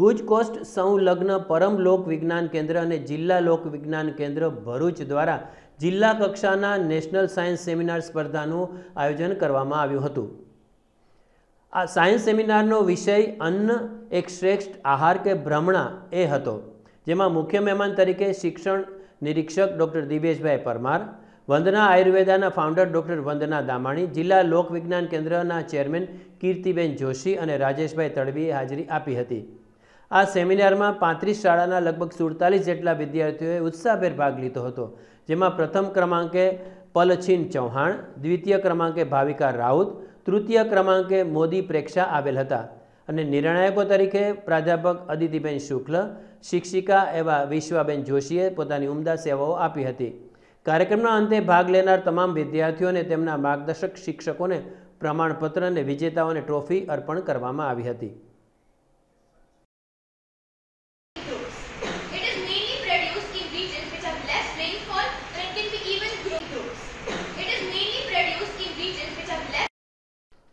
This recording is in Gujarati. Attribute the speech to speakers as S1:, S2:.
S1: ગુજકોસ્ટ સંલગ્ન પરમ લોક વિજ્ઞાન કેન્દ્ર અને જિલ્લા લોક વિજ્ઞાન કેન્દ્ર ભરૂચ દ્વારા જિલ્લા કક્ષાના નેશનલ સાયન્સ સેમિનાર સ્પર્ધાનું આયોજન કરવામાં આવ્યું હતું આ સાયન્સ સેમિનારનો વિષય અન્ન એક શ્રેષ્ઠ આહાર કે ભ્રમણા એ હતો જેમાં મુખ્ય મહેમાન તરીકે શિક્ષણ નિરીક્ષક ડૉક્ટર દિવેશભાઈ પરમાર વંદના આયુર્વેદાના ફાઉન્ડર ડૉક્ટર વંદના દામાણી જિલ્લા લોકવિજ્ઞાન કેન્દ્રના ચેરમેન કીર્તિબેન જોશી અને રાજેશભાઈ તડવીએ હાજરી આપી હતી આ સેમિનારમાં પાંત્રીસ શાળાના લગભગ સુડતાલીસ જેટલા વિદ્યાર્થીઓએ ઉત્સાહભેર ભાગ લીધો હતો જેમાં પ્રથમ ક્રમાંકે પલછીન ચૌહાણ દ્વિતીય ક્રમાંકે ભાવિકા રાઉત તૃતીય ક્રમાંકે મોદી પ્રેક્ષા આવેલ હતા અને નિર્ણાયકો તરીકે પ્રાધ્યાપક અદિતિબેન શુક્લ શિક્ષિકા એવા વિશ્વાબેન જોશીએ પોતાની ઉમદા સેવાઓ આપી હતી કાર્યક્રમના અંતે ભાગ લેનાર તમામ વિદ્યાર્થીઓને તેમના માર્ગદર્શક શિક્ષકોને પ્રમાણપત્ર અને વિજેતાઓને ટ્રોફી અર્પણ કરવામાં આવી હતી